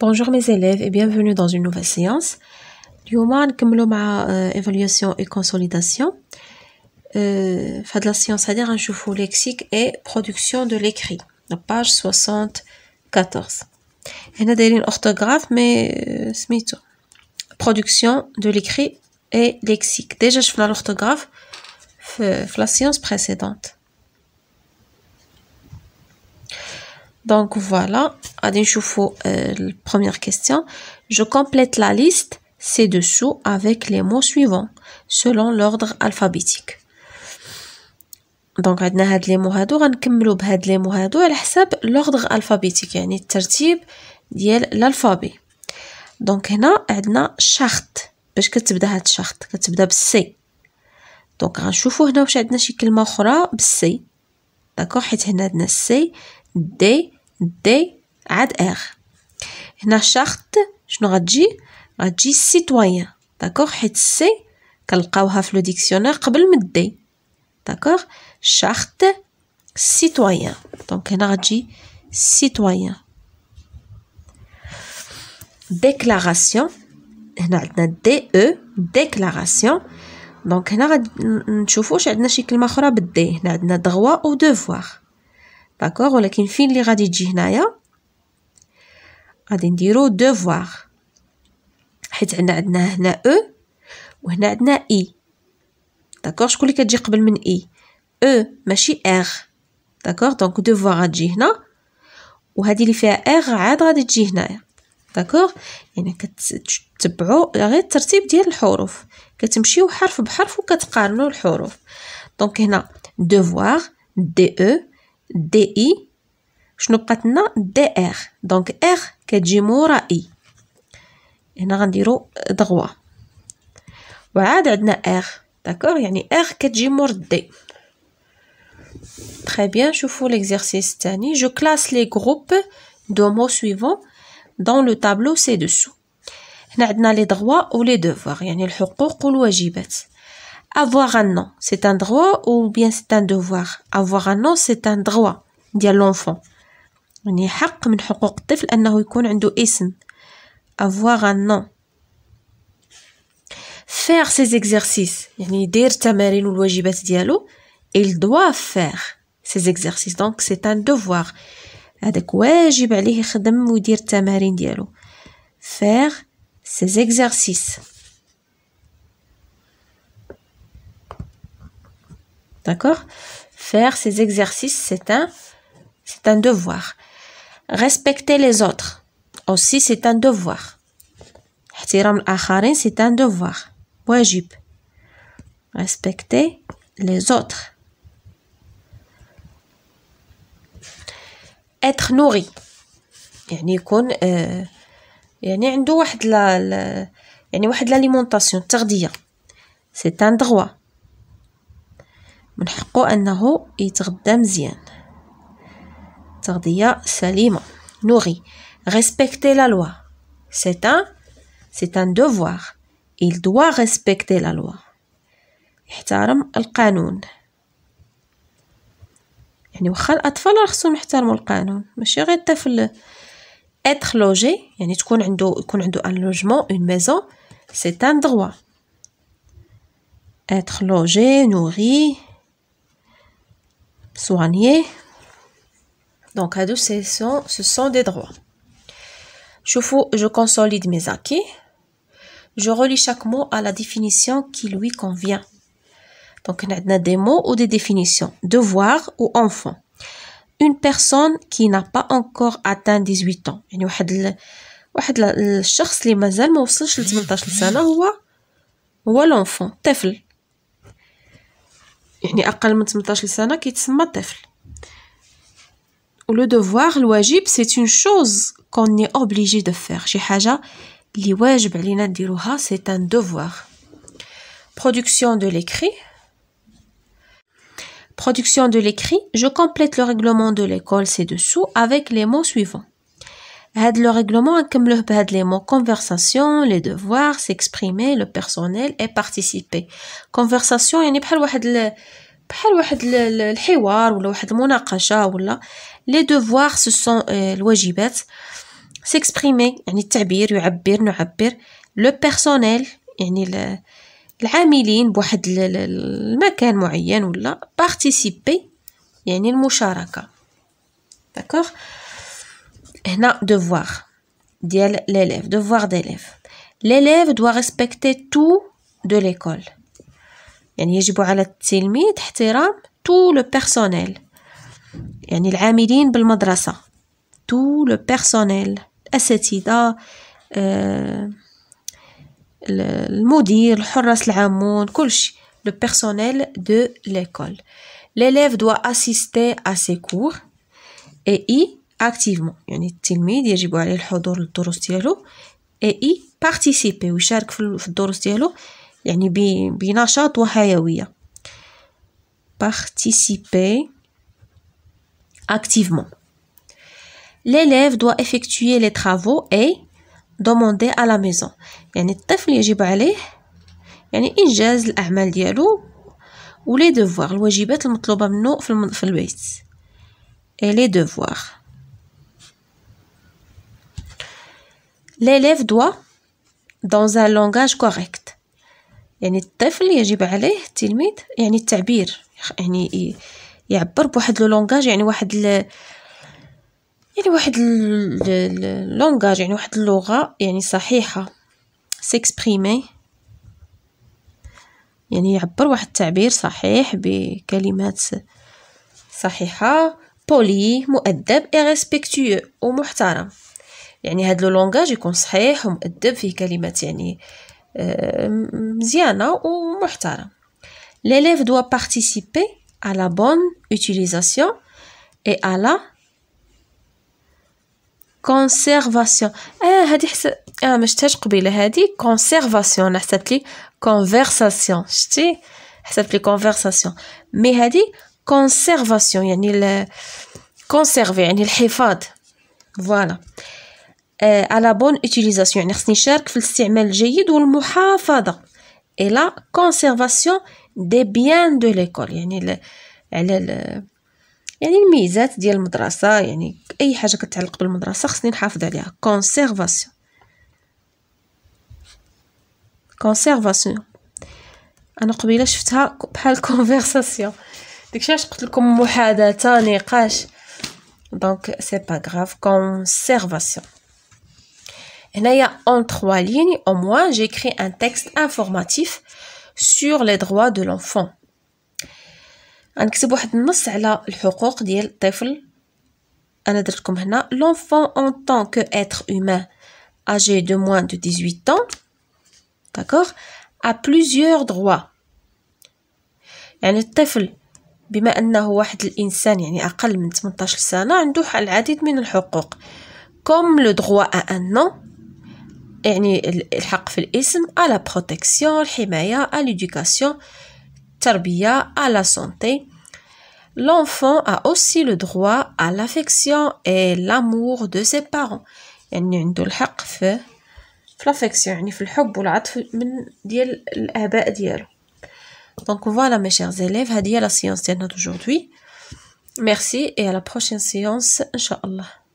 Bonjour mes élèves et bienvenue dans une nouvelle séance. L'humain comme euh, l'homme, évaluation et consolidation. Euh, fin de la séance, c'est-à-dire un hein, de lexique et production de l'écrit. Page 74. Il y a d'ailleurs une orthographe, mais c'est euh, Production de l'écrit et lexique. Déjà, je fais l'orthographe, la séance précédente. Donc voilà, allez, je vous euh, la première question. Je complète la liste ci-dessous avec les mots suivants selon l'ordre alphabétique. دونك عندنا هاد لي مو هادو غنكملو بهاد لي مو هادو على حساب لوردغ الفابيتيك يعني الترتيب ديال الالفابي دونك هنا عندنا شخط باش كتبدا هاد الشخط كتبدا بالسي دونك غنشوفو هنا واش عندنا شي كلمه اخرى بالسي داكوغ حيت هنا عندنا السي دي دي عاد اغ هنا شخط شنو غتجي غتجي سيتويان داكوغ حيت سي كنلقاوها في لو ديكسيونير قبل من دي داكوغ شخط سيتويان دونك هنا غتجي سيتويان ديكلاراسيون هنا عندنا دي او ديكلاراسيون دونك هنا غنشوفوا واش عندنا شي كلمه اخرى بالدي هنا عندنا دغوا او دوفوار داكوغ ولكن فين اللي غادي تجي هنايا غادي نديرو دوفوار حيت عندنا عندنا هنا او e وهنا عندنا اي داكوغ شكون اللي كتجي قبل من اي او e ماشي اغ داكوغ دونك دوفوار غتجي هنا وهادي اللي فيها اغ عاد غادي تجي هنايا داكوغ يعني كتتبعوا غير الترتيب ديال الحروف كتمشيو حرف بحرف وكتقارنو الحروف دونك هنا دوفوار دي او e D-I, je note que n'a D-R, donc R que j'ai modifié. Il y a un euh, droit. Ou alors R, d'accord Il y a R que j'ai D. Très bien, je fais l'exercice Je classe les groupes de mots suivants dans le tableau ci-dessous. Nous avons les droits ou les devoirs. Il faut que l'on rédige. Avoir un nom, c'est un droit ou bien c'est un devoir Avoir un nom, c'est un droit dit l'enfant. يعني من حقوق الطفل يكون عنده Avoir un nom. Faire ses exercices. يعني ديالو. Il doit faire ses exercices. Donc c'est un devoir. Faire ses exercices. D'accord Faire ces exercices, c'est un, c'est un devoir. Respecter les autres aussi, c'est un devoir. c'est un devoir. Wajib. Respecter les autres. Être nourri. يعني يكون يعني une واحد c'est un droit من حقه انه يتغدى مزيان تغذيه سليمه نوري respecter la loi c'est un c'est un devoir il doit respecter la loi يحترم القانون يعني واخا الاطفال راه خصهم يحترموا القانون ماشي غير الطفل اتر لوجي يعني تكون عنده يكون عنده ان لوجمون اون ميزون سي ان دووا اتر لوجي نوري soigner. Donc, à deux, ce sont, ce sont des droits. Je, je consolide mes acquis. Je relis chaque mot à la définition qui lui convient. Donc, on a des mots ou des définitions. Devoir ou enfant. Une personne qui n'a pas encore atteint 18 ans. يعني واحد واحد الشخص اللي مازال ما وصلش ل 18 سنه هو l'enfant طفل le devoir, من 18 une كيتسمى طفل qu'on obligé الواجب سي une chose qu'on est obligé production de l'écrit production de l'écrit je complète le règlement de l'école ci-dessous avec les mots suivants هاد لو ريغلومون نكملوه بهاد لي مو كونفرساسيون لي دووار سيكسبريمي لو بيرسونيل اي بارتيسيبي كونفرساسيون يعني بحال واحد بحال واحد الحوار ولا واحد المناقشه ولا لي دووار سو سون الواجبات سيكسبريمي يعني التعبير يعبر نعبر لو بيرسونيل يعني العاملين بواحد المكان معين ولا بارتيسيبي يعني المشاركه داكوغ هنا devoir ديال l'élève devoir d'élève l'élève doit respecter tout de l'école يعني يجب على التلميذ احترام tout le personnel يعني العاملين بالمدرسة tout le personnel الأساتذة المدير الحرس العامون كلشي le personnel de l'école l'élève doit assister à ses cours et y اكتيفمون يعني التلميذ يجب عليه الحضور للدروس ديالو اي بارتيسيبي ويشارك في الدروس ديالو يعني بنشاط وحيويه بارتيسيبي اكتيفمون L'élève doit effectuer les travaux et demander à la maison. يعني الطفل يجب عليه يعني إنجاز الأعمال ديالو ولي دوفوار الواجبات المطلوبة منه في البيت. Et les devoirs. l'élève doit dans un langage correct يعني الطفل يجب عليه التلميذ يعني التعبير يعني يعبر بواحد لو لونغاج يعني واحد ل... يعني واحد لونغاج يعني واحد اللغه يعني صحيحه سيكسبريمي يعني يعبر واحد التعبير صحيح بكلمات صحيحه بولي مؤدب اي ريسبكتيو ومحترم يعني هاد لو لونغاج يكون صحيح ومؤدب فيه كلمات يعني آه، مزيانه ومحترم l'élève doit participer à la bonne utilisation et à la conservation اه هادي حس اه ما شفتهاش قبيله هادي conservation انا حسبت لي conversation شتي حسبت لي conversation مي هادي conservation يعني ال conserver يعني الحفاظ فوالا voilà. على بون اوتيليزاسيون يعني خصني نشارك في الاستعمال الجيد والمحافظه اي لا كونسيرفاسيون دي بيان دو ليكول يعني ل... على ال... يعني الميزات ديال المدرسه يعني اي حاجه كتعلق بالمدرسه خصني نحافظ عليها كونسيرفاسيون كونسيرفاسيون انا قبيله شفتها بحال كونفرساسيون داكشي علاش قلت لكم محادثه نقاش دونك سي با غراف كونسيرفاسيون هنايا اون تخوا ليني او موان جيكري ان تكست انفورماتيف سور لي دروا دو لونفون غنكتب واحد النص على الحقوق ديال الطفل انا درتكم هنا لونفون اون طون كو اتر هومان اجي دو موان دو 18 طون داكوغ ا بليزيوغ دروا يعني الطفل بما انه واحد الانسان يعني اقل من 18 سنه عنده العديد من الحقوق كوم لو دروا ان نون يعني الحق في الاسم à la protection الحماية à l'éducation التربية à la santé L'enfant a aussi le droit à l'affection et l'amour de ses parents يعني عنده الحق في في l'affection يعني في الحب والعطف من ديال الآباء ديالو Donc voilà mes chers élèves هذه هي la séance ديالنا d'aujourd'hui Merci et à la prochaine séance, Inch'Allah.